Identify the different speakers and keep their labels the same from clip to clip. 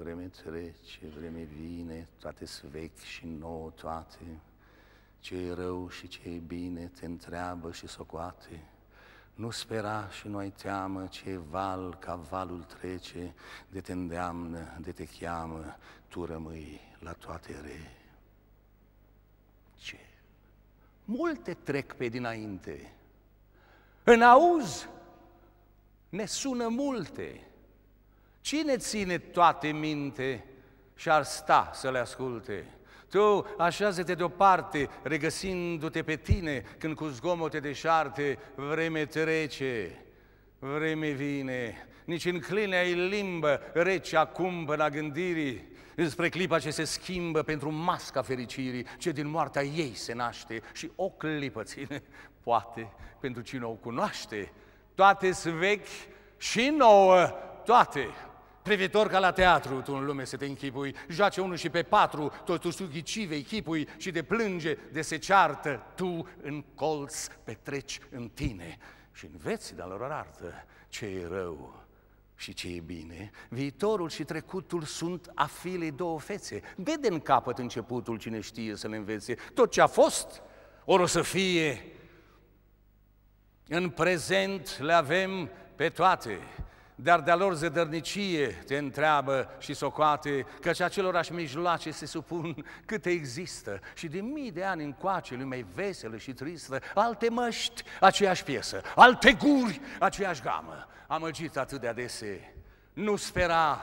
Speaker 1: vreme trece, vreme vine, toate svechi și nouă toate, ce e rău și ce e bine te întreabă și socoate. Nu spera și nu ai teamă ce val ca valul trece, de te îndeamnă, de te cheamă, tu rămâi la toate re. Ce? Multe trec pe dinainte. În auz ne sună multe. Cine ține toate minte și ar sta să le asculte? Tu așează-te deoparte, regăsindu-te pe tine, când cu zgomote șarte vreme trece, vreme vine. Nici încline ai limbă rece acum până la gândirii, spre clipa ce se schimbă pentru masca fericirii, ce din moartea ei se naște și o clipă ține, poate, pentru cine o cunoaște. Toate sunt vechi și nouă, toate privitor ca la teatru, tu în lume să te închipui, joace unul și pe patru, totuși tu ghicive chipui și de plânge, de se ceartă, tu în colț petreci în tine și înveți de lor artă ce e rău și ce e bine. Viitorul și trecutul sunt a filei două fețe. Vede în capăt începutul cine știe să le învețe. Tot ce a fost, ori o să fie. În prezent le avem pe toate dar de-a lor zădărnicie te întreabă și socoate, căci acelorași mijloace se supun câte există și de mii de ani încoace lumea veselă și tristă, alte măști, aceeași piesă, alte guri, aceeași gamă. Amăgit atât de adese, nu spera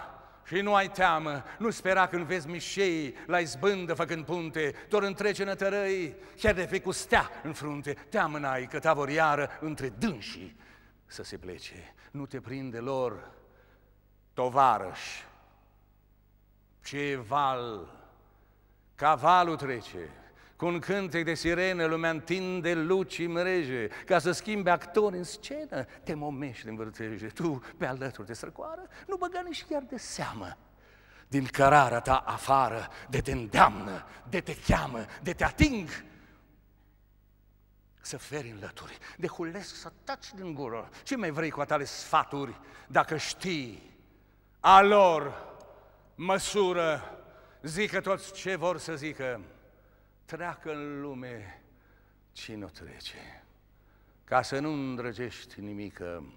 Speaker 1: și nu ai teamă, nu spera când vezi mișei la izbândă făcând punte, doar întrece nătărăi, chiar de pe cu stea în frunte, teamă n-ai că tavor iară între dânsii să se plece. Nu te prinde lor, tovarăș. Ce val! Cavalul trece, cu un cântec de sirene, lumea întinde lucii mreje, ca să schimbe actori în scenă, te momești în vârteje, tu pe alături de sărcoară, nu băga nici chiar de seamă. Din cărarea ta afară, de te îndeamnă, de te cheamă, de te ating, să feri în lături, de hulesc să taci din gură. Ce mai vrei cu atale sfaturi dacă știi a lor măsură, zică toți ce vor să zică, treacă în lume cine o trece. Ca să nu îndrăgești nimică,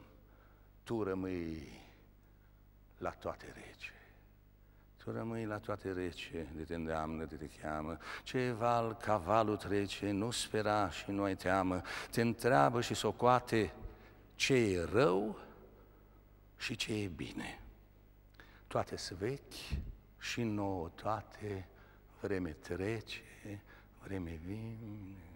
Speaker 1: tu rămâi la toate rece. Tu rămâi la toate rece, de te îndeamnă, de te cheamă. Ce val, cavalul trece, nu spera și nu ai teamă. Te întreabă și socoate ce e rău și ce e bine. Toate vechi și nouă toate, vreme trece, vreme vine.